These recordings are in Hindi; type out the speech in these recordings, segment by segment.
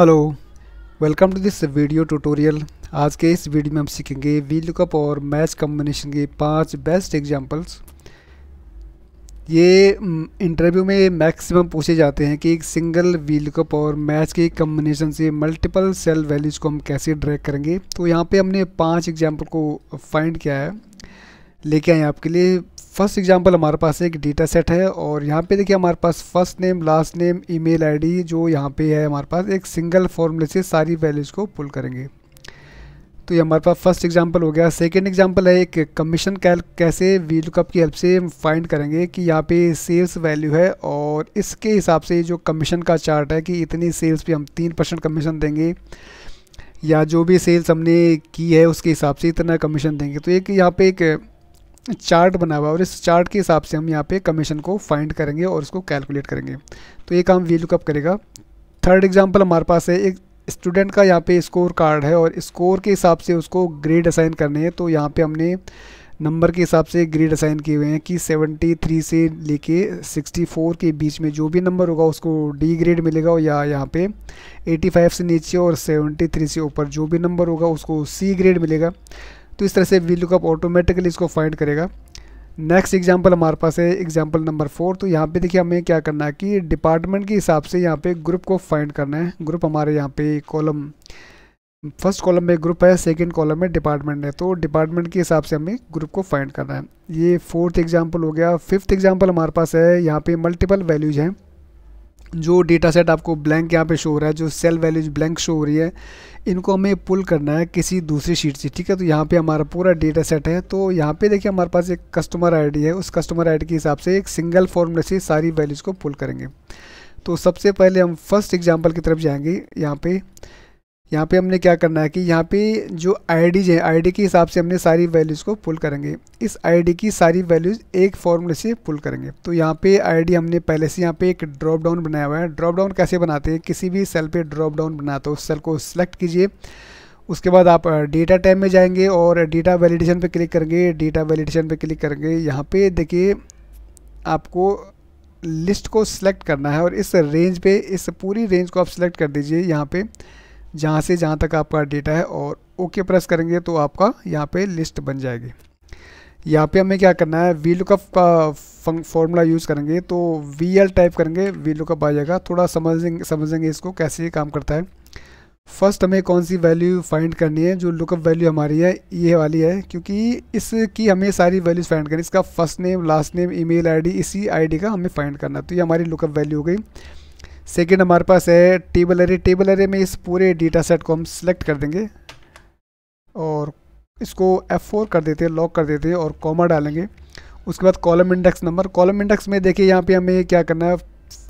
hello welcome to this video tutorial आज के इस वीडियो में हम सीखेंगे वी लुकअप और मैच कम्बिनेशन के पांच बेस्ट एग्जांपल्स ये इंटरव्यू में मैक्सिमम पूछे जाते हैं कि एक सिंगल वी लुकअप और मैच के कम्बिनेशन से मल्टीपल सेल वैल्यूज़ को हम कैसे ड्रैक करेंगे तो यहाँ पे हमने पांच एग्जांपल को फाइंड किया है लेके आए आपके लिए फर्स्ट एग्जांपल हमारे पास एक डेटा सेट है और यहाँ पे देखिए हमारे पास first name last name email ID जो यहाँ पे है हमारे पास एक सिंगल फॉर्मूले से सारी वैल्यूज़ को पुल करेंगे तो ये हमारे पास फर्स्ट एग्जांपल हो गया सेकंड एग्जांपल है एक कमीशन कैल कैसे वी लुकअप की हेल्प से फाइंड करेंगे कि यहाँ पे सेल्स वैल्यू है और इसके हिसाब से जो कमीशन का चार्ट है कि इतनी सेल्स पे हम तीन परसेंट कमीशन देंगे या जो भी सेल्स हमने की है उसके हिसाब से इतना कमीशन देंगे तो एक यहाँ पे एक चार्ट बना हुआ है और इस चार्ट के हिसाब से हम यहाँ पे कमीशन को फाइंड करेंगे और उसको कैलकुलेट करेंगे तो ये काम वी लुकअप करेगा थर्ड एग्जाम्पल हमारे पास है एक स्टूडेंट का यहाँ पे स्कोर कार्ड है और स्कोर के हिसाब से उसको ग्रेड असाइन करने हैं तो यहाँ पे हमने नंबर के हिसाब से ग्रेड असाइन किए हुए हैं कि 73 से लेके 64 के बीच में जो भी नंबर होगा उसको डी ग्रेड मिलेगा या यहाँ पे 85 से नीचे और 73 से ऊपर जो भी नंबर होगा उसको सी ग्रेड मिलेगा तो इस तरह से वी लुकअप ऑटोमेटिकली इसको फाइंड करेगा नेक्स्ट एग्जाम्पल हमारे पास है एग्जाम्पल नंबर फोर तो यहाँ पे देखिए हमें क्या करना है कि डिपार्टमेंट के हिसाब से यहाँ पे ग्रुप को फाइंड करना है ग्रुप हमारे यहाँ पे कॉलम फर्स्ट कॉलम में ग्रुप है सेकंड कॉलम में डिपार्टमेंट है तो डिपार्टमेंट के हिसाब से हमें ग्रुप को फाइंड करना है ये फोर्थ एग्जाम्पल हो गया फिफ्थ एग्जाम्पल हमारे पास है यहाँ पर मल्टीपल वैल्यूज हैं जो डेटा सेट आपको ब्लैंक यहाँ पे शो हो रहा है जो सेल वैल्यूज ब्लैंक शो हो रही है इनको हमें पुल करना है किसी दूसरी शीट से ठीक है तो यहाँ पे हमारा पूरा डेटा सेट है तो यहाँ पे देखिए हमारे पास एक कस्टमर आईडी है उस कस्टमर आईडी के हिसाब से एक सिंगल फॉर्मूले से सारी वैल्यूज़ को पुल करेंगे तो सबसे पहले हम फर्स्ट एग्जाम्पल की तरफ जाएंगे यहाँ पर यहाँ पे हमने क्या करना है कि यहाँ पे जो आईडीज है आईडी के हिसाब से हमने सारी वैल्यूज़ को पुल करेंगे इस आईडी की सारी वैल्यूज़ एक फॉर्मूले से पुल करेंगे तो यहाँ पे आईडी हमने पहले से यहाँ पे एक ड्रॉप डाउन बनाया हुआ है ड्रॉप डाउन कैसे बनाते हैं किसी भी सेल पे ड्रॉप डाउन बनाते हो उस सेल को सेलेक्ट कीजिए उसके बाद आप डेटा टैब में जाएंगे और डेटा वैलिडेशन पर क्लिक करेंगे डेटा वैलिडेशन पर क्लिक करेंगे यहाँ पे देखिए आपको लिस्ट को सिलेक्ट करना है और इस रेंज पे इस पूरी रेंज को आप सिलेक्ट कर दीजिए यहाँ पे जहाँ से जहाँ तक आपका डेटा है और ओके प्रेस करेंगे तो आपका यहाँ पे लिस्ट बन जाएगी यहाँ पे हमें क्या करना है वी लुकअप का फॉर्मूला यूज़ करेंगे तो वी एल टाइप करेंगे वी लुकअप आ जाएगा थोड़ा समझेंगे समझेंगे इसको कैसे काम करता है फर्स्ट हमें कौन सी वैल्यू फाइंड करनी है जो लुकअप वैल्यू हमारी है ये वाली है क्योंकि इसकी हमें सारी वैल्यूज फाइंड करनी इसका first name last name email ID इसी आईडी का हमें फाइंड करना तो ये हमारी लुकअप वैल्यू हो गई सेकेंड हमारे पास है टेबल एरे टेबल एरे में इस पूरे डेटा सेट को हम सिलेक्ट कर देंगे और इसको F4 कर देते हैं लॉक कर देते हैं और कॉमा डालेंगे उसके बाद column index number column index में देखिए यहाँ पे हमें क्या करना है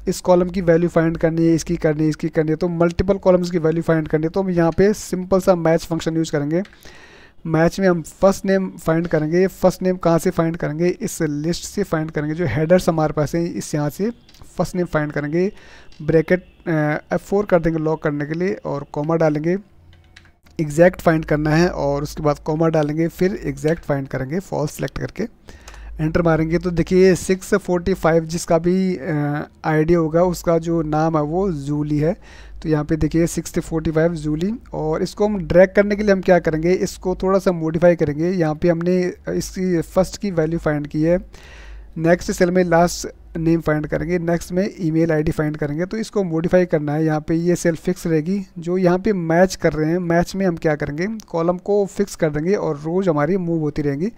इस कॉलम की वैल्यू फाइंड करनी है इसकी करनी है इसकी करनी है तो मल्टीपल कॉलम्स की वैल्यू फाइंड करनी है तो हम यहाँ पे सिंपल सा मैच फंक्शन यूज़ करेंगे मैच में हम फर्स्ट नेम फाइंड करेंगे फर्स्ट नेम कहाँ से फाइंड करेंगे इस लिस्ट से फाइंड करेंगे जो हेडर्स हमारे पास हैं इस यहाँ से फर्स्ट नेम फाइंड करेंगे ब्रैकेट एफ फोर कर देंगे लॉक करने के लिए और कॉमा डालेंगे एग्जैक्ट फाइंड करना है और उसके बाद कॉमा डालेंगे फिर एग्जैक्ट फाइंड करेंगे फॉल्स सेलेक्ट करके एंटर मारेंगे तो देखिए 645 जिसका भी आईडी होगा उसका जो नाम है वो जूली है तो यहाँ पे देखिए 645 जूली और इसको हम ड्रैग करने के लिए हम क्या करेंगे इसको थोड़ा सा मॉडिफाई करेंगे यहाँ पे हमने इसकी फर्स्ट की वैल्यू फाइंड की है नेक्स्ट सेल में लास्ट नेम फाइंड करेंगे नेक्स्ट में ईमेल आईडी फाइंड करेंगे तो इसको मॉडिफाई करना है यहाँ पे ये सेल फिक्स रहेगी जो यहाँ पे मैच कर रहे हैं मैच में हम क्या करेंगे कॉलम को फिक्स कर देंगे और रोज हमारी मूव होती रहेंगी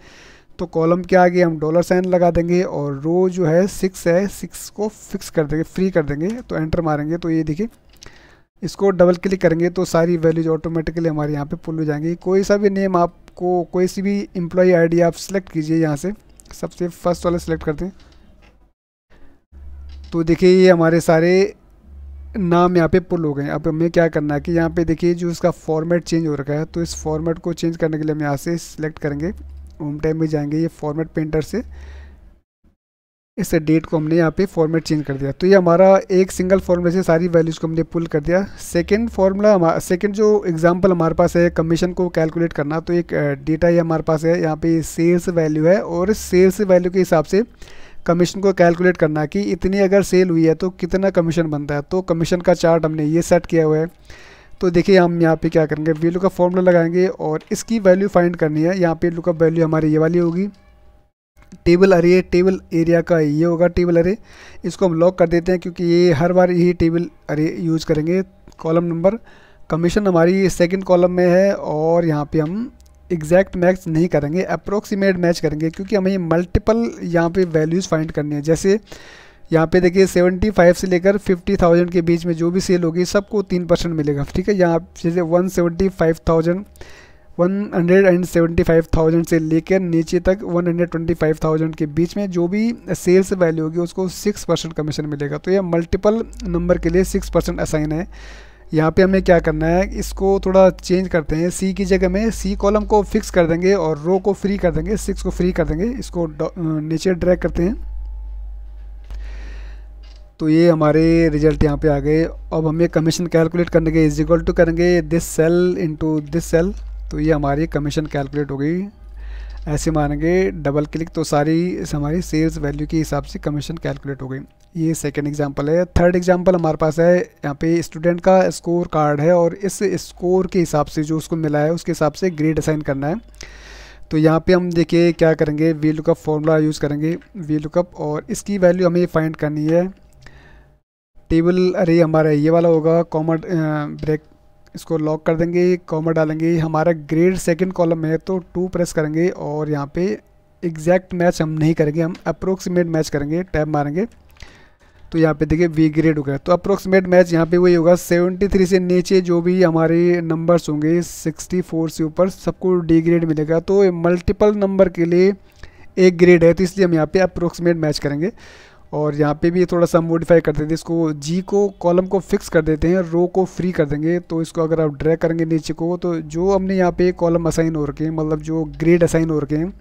तो कॉलम के आगे हम डॉलर साइन लगा देंगे और रो जो है सिक्स है सिक्स को फिक्स कर देंगे फ्री कर देंगे तो एंटर मारेंगे तो ये देखिए इसको डबल क्लिक करेंगे तो सारी वैल्यूज ऑटोमेटिकली हमारे यहाँ पे पुल हो जाएंगी कोई सा भी नेम आपको कोई सी भी एम्प्लॉई आईडी आप सेलेक्ट कीजिए यहाँ से सबसे फर्स्ट वाला सेलेक्ट करते हैं तो देखिए ये हमारे सारे नाम यहाँ पे पुल हो गए अब हमें क्या करना है कि यहाँ पे देखिए जो इसका फॉर्मेट चेंज हो रखा है तो इस फॉर्मेट को चेंज करने के लिए हम यहाँ से सिलेक्ट करेंगे होम टाइम में जाएंगे ये फॉर्मेट पेंटर से इस डेट को हमने यहाँ पे फॉर्मेट चेंज कर दिया तो ये हमारा एक सिंगल फॉर्मूला से सारी वैल्यूज़ को हमने पुल कर दिया सेकेंड फार्मूला सेकेंड जो एग्जाम्पल हमारे पास है कमीशन को कैलकुलेट करना तो एक डेटा ये हमारे पास है यहाँ पे सेल्स वैल्यू है और सेल्स वैल्यू के हिसाब से कमीशन को कैलकुलेट करना कि इतनी अगर सेल हुई है तो कितना कमीशन बनता है तो कमीशन का चार्ट हमने ये सेट किया हुआ है तो देखिए हम यहाँ पे क्या करेंगे वी का फॉर्मूला लगाएंगे और इसकी वैल्यू फाइंड करनी है यहाँ पे लुकअप वैल्यू हमारी ये वाली होगी टेबल अरे टेबल एरिया का ये होगा टेबल अरे इसको हम लॉक कर देते हैं क्योंकि ये हर बार यही टेबल अरे यूज़ करेंगे कॉलम नंबर कमीशन हमारी सेकंड कॉलम में है और यहाँ पे हम एग्जैक्ट मैच नहीं करेंगे अप्रोक्सीमेट मैच करेंगे क्योंकि हमें मल्टीपल यहाँ पे वैल्यूज़ फाइंड करनी है जैसे यहाँ पे देखिए 75 से लेकर 50,000 के बीच में जो भी सेल होगी सबको तीन परसेंट मिलेगा ठीक है यहाँ जैसे 175,000 175,000 से लेकर नीचे तक 125,000 के बीच में जो भी सेल्स वैल्यू होगी उसको सिक्स परसेंट कमीशन मिलेगा तो यह मल्टीपल नंबर के लिए सिक्स परसेंट असाइन है यहाँ पे हमें क्या करना है इसको थोड़ा चेंज करते हैं सी की जगह में सी कॉलम को फिक्स कर देंगे और रो को फ्री कर देंगे सिक्स को फ्री कर देंगे इसको नीचे ड्रैग करते हैं तो ये हमारे रिजल्ट यहाँ पे आ गए अब हमें कमीशन कैलकुलेट करने के इज इक्वल टू करेंगे this cell into this cell तो ये हमारी कमीशन कैलकुलेट हो गई ऐसे मानेंगे डबल क्लिक तो सारी हमारी सेल्स वैल्यू के हिसाब से कमीशन कैलकुलेट हो गई ये सेकेंड एग्जाम्पल है थर्ड एग्ज़ाम्पल हमारे पास है यहाँ पे स्टूडेंट का स्कोर कार्ड है और इस स्कोर के हिसाब से जो उसको मिला है उसके हिसाब से ग्रेड असाइन करना है तो यहाँ पे हम देखिए क्या करेंगे वी लुकअप फॉर्मूला यूज़ करेंगे वी लुकअप और इसकी वैल्यू हमें फाइंड करनी है टेबल अरे हमारा ये वाला होगा कॉमर ब्रेक इसको लॉक कर देंगे कॉमर डालेंगे हमारा ग्रेड सेकेंड कॉलम में है तो टू प्रेस करेंगे और यहाँ पे एग्जैक्ट मैच हम नहीं करेंगे हम अप्रोक्सीमेट मैच करेंगे टैब मारेंगे तो यहाँ पे देखिए वी ग्रेड हो गया तो अप्रोक्सीमेट मैच यहाँ पे वही होगा 73 से नीचे जो भी हमारे नंबर्स होंगे 64 से ऊपर सबको डी ग्रेड मिलेगा तो मल्टीपल नंबर के लिए एक ग्रेड है तो इसलिए हम यहाँ पे अप्रोक्सीमेट मैच करेंगे और यहाँ पे भी थोड़ा सा मॉडिफाई कर देते हैं इसको जी को कॉलम को फिक्स कर देते हैं रो को फ्री कर देंगे तो इसको अगर आप ड्रैग करेंगे नीचे को तो जो हमने यहाँ पे कॉलम असाइन हो रखे हैं मतलब जो ग्रेड असाइन हो रखे हैं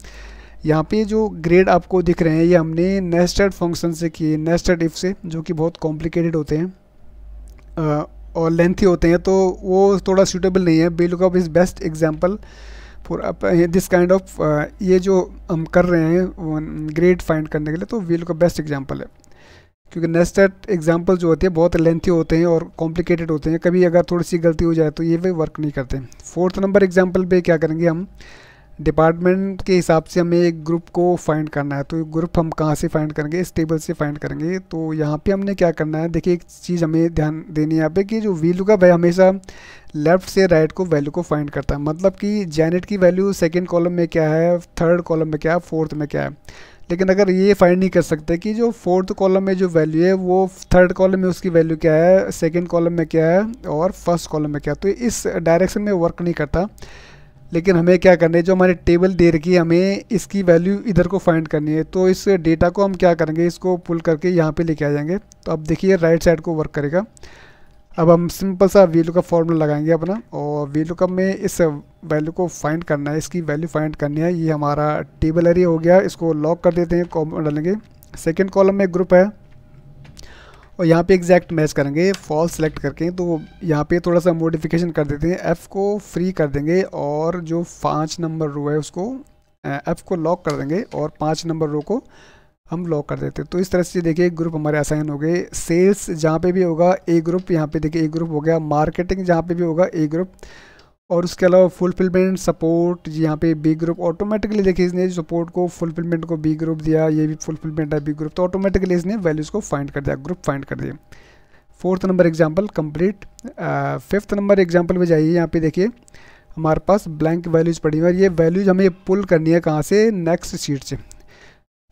यहाँ पे जो ग्रेड आपको दिख रहे हैं ये हमने नेस्टेड फंक्शन से किए नेस्टेड इफ़ से जो कि बहुत कॉम्प्लिकेटेड होते हैं और लेंथी होते हैं तो वो थोड़ा सूटेबल नहीं है V lookup is best example for this kind of ये जो हम कर रहे हैं ग्रेड फाइंड करने के लिए तो वील का बेस्ट एग्जाम्पल है क्योंकि नेस्टेड एग्जाम्पल जो होते हैं बहुत लेंथी होते हैं और कॉम्प्लिकेटेड होते हैं कभी अगर थोड़ी सी गलती हो जाए तो ये भी वर्क नहीं करते फोर्थ नंबर एग्जाम्पल पे क्या करेंगे हम डिपार्टमेंट के हिसाब से हमें एक ग्रुप को फाइंड करना है तो ग्रुप हम कहाँ से फाइंड करेंगे इस टेबल से फाइंड करेंगे तो यहाँ पे हमने क्या करना है देखिए एक चीज़ हमें ध्यान देनी है यहाँ पे कि जो वी का भाई हमेशा लेफ्ट से राइट right को वैल्यू को फाइंड करता है मतलब कि जैनेट की वैल्यू सेकेंड कॉलम में क्या है थर्ड कॉलम में क्या है फोर्थ में क्या है लेकिन अगर ये फाइंड नहीं कर सकते कि जो फोर्थ कॉलम में जो वैल्यू है वो थर्ड कॉलम में उसकी वैल्यू क्या है सेकेंड कॉलम में क्या है और फर्स्ट कॉलम में क्या है तो इस डायरेक्शन में वर्क नहीं करता लेकिन हमें क्या करना है जो हमारे टेबल दे रखी है हमें इसकी वैल्यू इधर को फाइंड करनी है तो इस डेटा को हम क्या करेंगे इसको पुल करके यहाँ पे लेके आ जाएंगे तो अब देखिए राइट साइड को वर्क करेगा अब हम सिंपल सा वैल्यू का फॉर्मूला लगाएंगे अपना और वैल्यू का में इस वैल्यू को फाइंड करना है इसकी वैल्यू फाइंड करनी है ये हमारा टेबल एरिया हो गया इसको लॉक कर देते हैं कॉम डालेंगे सेकेंड कॉलम में ग्रुप है और यहाँ पे एग्जैक्ट मैच करेंगे फॉल सेलेक्ट करके तो यहाँ पे थोड़ा सा मोडिफिकेशन कर देते हैं एफ़ को फ्री कर देंगे और जो पाँच नंबर रो है उसको एफ़ को लॉक कर देंगे और पाँच नंबर रो को हम लॉक कर देते हैं तो इस तरह से देखिए ग्रुप हमारे असाइन हो गए सेल्स जहाँ पे भी होगा ए ग्रुप यहाँ पे देखिए ए ग्रुप हो गया मार्केटिंग जहाँ पे भी होगा ए ग्रुप और उसके अलावा फुलफिलमेंट सपोर्ट यहाँ पे बी ग्रुप ऑटोमेटिकली देखिए इसने सपोर्ट को फुलफिलमेंट को बी ग्रुप दिया ये भी फुलफिलमेंट है बी ग्रुप तो ऑटोमेटिकली इसने वैल्यूज़ को फाइंड कर दिया ग्रुप फाइंड कर दिया fourth number example complete fifth number example में जाइए यहाँ पे देखिए हमारे पास ब्लैंक वैल्यूज़ पड़ी हुई और ये वैल्यूज हमें पुल करनी है कहाँ से नेक्स्ट शीट से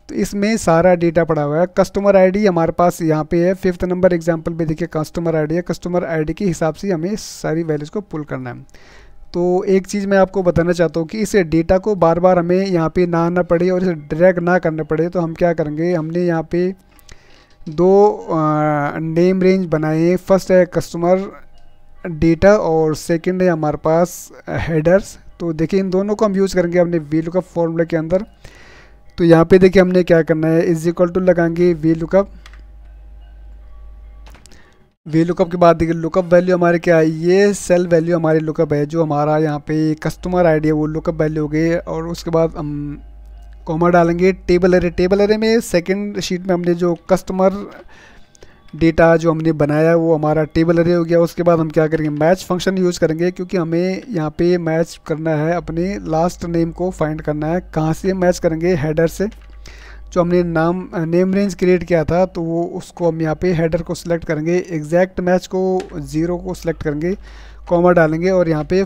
तो इसमें सारा डेटा पड़ा हुआ है कस्टमर आईडी हमारे पास यहाँ पे है फिफ्थ नंबर एग्जाम्पल में देखिए कस्टमर आईडी है कस्टमर आईडी के हिसाब से हमें सारी वैल्यूज़ को पुल करना है तो एक चीज़ मैं आपको बताना चाहता हूँ कि इस डेटा को बार बार हमें यहाँ पे ना आना पड़े और इसे ड्रैग ना करना पड़े तो हम क्या करेंगे हमने यहाँ पे दो नेम रेंज बनाए हैं फर्स्ट है कस्टमर डेटा और सेकंड है हमारे पास हेडर्स तो देखिए इन दोनों को हम यूज़ करेंगे अपने वी लुकअप फॉर्मूला के अंदर तो यहाँ पर देखिए हमने क्या करना है इज इक्वल टू लगाएंगे वी लुकअप वी लुकअप की बात देखिए लुकअप वैल्यू हमारे क्या है ये सेल वैल्यू हमारी लुकअप है जो हमारा यहाँ पे कस्टमर आईडी है वो लुकअप वैल्यू हो गई और उसके बाद हम कोमा डालेंगे टेबल एरे टेबल एरे में सेकंड शीट में हमने जो कस्टमर डेटा जो हमने बनाया वो हमारा टेबल अरे हो गया उसके बाद हम क्या करेंगे मैच फंक्शन यूज़ करेंगे क्योंकि हमें यहाँ पे मैच करना है अपने लास्ट नेम को फाइंड करना है कहाँ से मैच करेंगे हेडर से जो हमने नाम नेम रेंज क्रिएट किया था तो वो उसको हम यहाँ पे हेडर को सिलेक्ट करेंगे एग्जैक्ट मैच को ज़ीरो को सिलेक्ट करेंगे कॉमा डालेंगे और यहाँ पे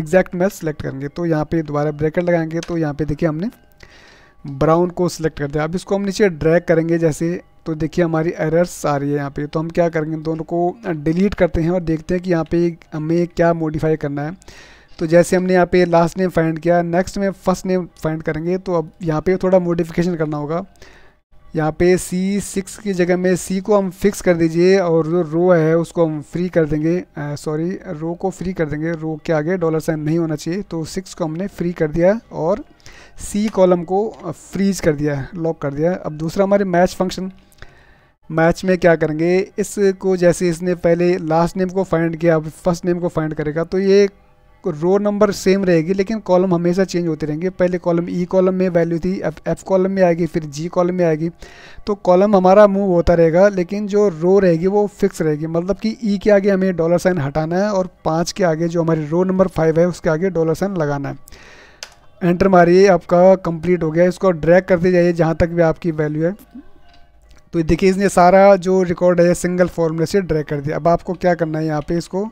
एग्जैक्ट मैच सिलेक्ट करेंगे तो यहाँ पे दोबारा ब्रैकेट लगाएंगे तो यहाँ पे देखिए हमने ब्राउन को सिलेक्ट कर दिया अब इसको हम नीचे ड्रैग करेंगे जैसे तो देखिए हमारी एरर्स आ रही है यहाँ पे तो हम क्या करेंगे दोनों को डिलीट करते हैं और देखते हैं कि यहाँ पे हमें क्या मॉडिफाई करना है तो जैसे हमने यहाँ पे लास्ट नेम फाइंड किया नेक्स्ट में फर्स्ट नेम फाइंड करेंगे तो अब यहाँ पे थोड़ा मोडिफिकेशन करना होगा यहाँ पे सी सिक्स की जगह में सी को हम फिक्स कर दीजिए और जो रो है उसको हम फ्री कर देंगे सॉरी रो को फ्री कर देंगे रो के आगे डॉलर साइन नहीं होना चाहिए तो सिक्स को हमने फ्री कर दिया और सी कॉलम को फ्रीज कर दिया लॉक कर दिया अब दूसरा हमारे मैच फंक्शन मैच में क्या करेंगे इसको जैसे इसने पहले लास्ट नेम को फाइंड किया अब फर्स्ट नेम को फाइंड करेगा तो ये रो नंबर सेम रहेगी लेकिन कॉलम हमेशा चेंज होते रहेंगे पहले कॉलम ई कॉलम में वैल्यू थी एफ एफ कॉलम में आएगी फिर जी कॉलम में आएगी तो कॉलम हमारा मूव होता रहेगा लेकिन जो रो रहेगी वो फिक्स रहेगी मतलब कि ई e के आगे हमें डॉलर साइन हटाना है और पाँच के आगे जो हमारी रो नंबर फाइव है उसके आगे डॉलर साइन लगाना है एंटर मारिए आपका कंप्लीट हो गया इसको ड्रैग करते जाइए जहाँ तक भी आपकी वैल्यू है तो देखिए इसने सारा जो रिकॉर्ड है सिंगल फॉर्मूले से ड्रैग कर दिया अब आपको क्या करना है यहाँ पे इसको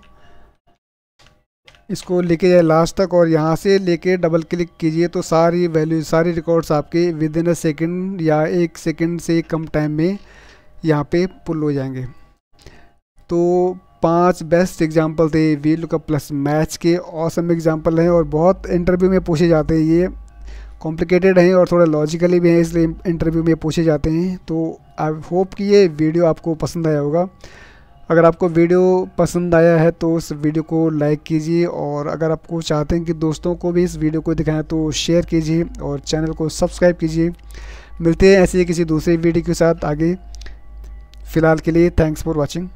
इसको लेके जाए लास्ट तक और यहाँ से लेके डबल क्लिक कीजिए तो सारी वैल्यू सारी रिकॉर्ड्स आपके विद इन अ सेकेंड या एक सेकेंड से कम टाइम में यहाँ पे पुल हो जाएंगे तो पांच बेस्ट एग्जाम्पल थे वी लुकअप प्लस मैच के औसम एग्जांपल हैं और बहुत इंटरव्यू में पूछे जाते हैं ये कॉम्प्लिकेटेड हैं और थोड़ा लॉजिकली भी हैं इसलिए इंटरव्यू में पूछे जाते हैं तो आई होप कि ये वीडियो आपको पसंद आया होगा अगर आपको वीडियो पसंद आया है तो उस वीडियो को लाइक कीजिए और अगर आपको चाहते हैं कि दोस्तों को भी इस वीडियो को दिखाएं तो शेयर कीजिए और चैनल को सब्सक्राइब कीजिए मिलते हैं ऐसे ही किसी दूसरे वीडियो के साथ आगे फ़िलहाल के लिए थैंक्स फॉर वॉचिंग